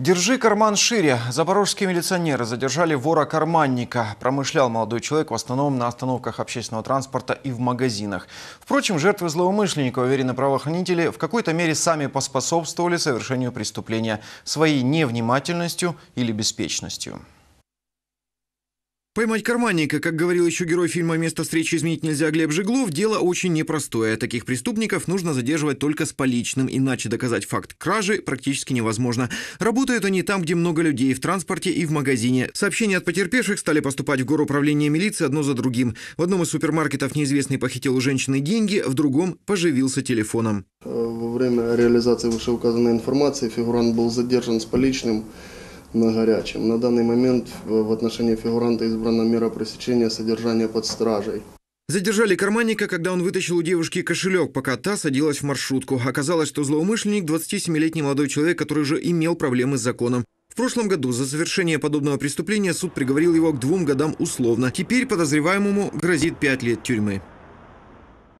Держи карман шире. Запорожские милиционеры задержали вора-карманника. Промышлял молодой человек в основном на остановках общественного транспорта и в магазинах. Впрочем, жертвы злоумышленника, уверены правоохранители, в какой-то мере сами поспособствовали совершению преступления своей невнимательностью или беспечностью. Поймать карманника, как говорил еще герой фильма «Место встречи изменить нельзя» Глеб Жеглов, дело очень непростое. Таких преступников нужно задерживать только с поличным, иначе доказать факт кражи практически невозможно. Работают они там, где много людей, в транспорте и в магазине. Сообщения от потерпевших стали поступать в горуправление милиции одно за другим. В одном из супермаркетов неизвестный похитил у женщины деньги, в другом поживился телефоном. Э, во время реализации вышеуказанной информации фигурант был задержан с поличным на горячем. На данный момент в отношении фигуранта избрана мера пресечения содержания под стражей. Задержали карманника, когда он вытащил у девушки кошелек, пока та садилась в маршрутку. Оказалось, что злоумышленник – 27-летний молодой человек, который уже имел проблемы с законом. В прошлом году за совершение подобного преступления суд приговорил его к двум годам условно. Теперь подозреваемому грозит пять лет тюрьмы.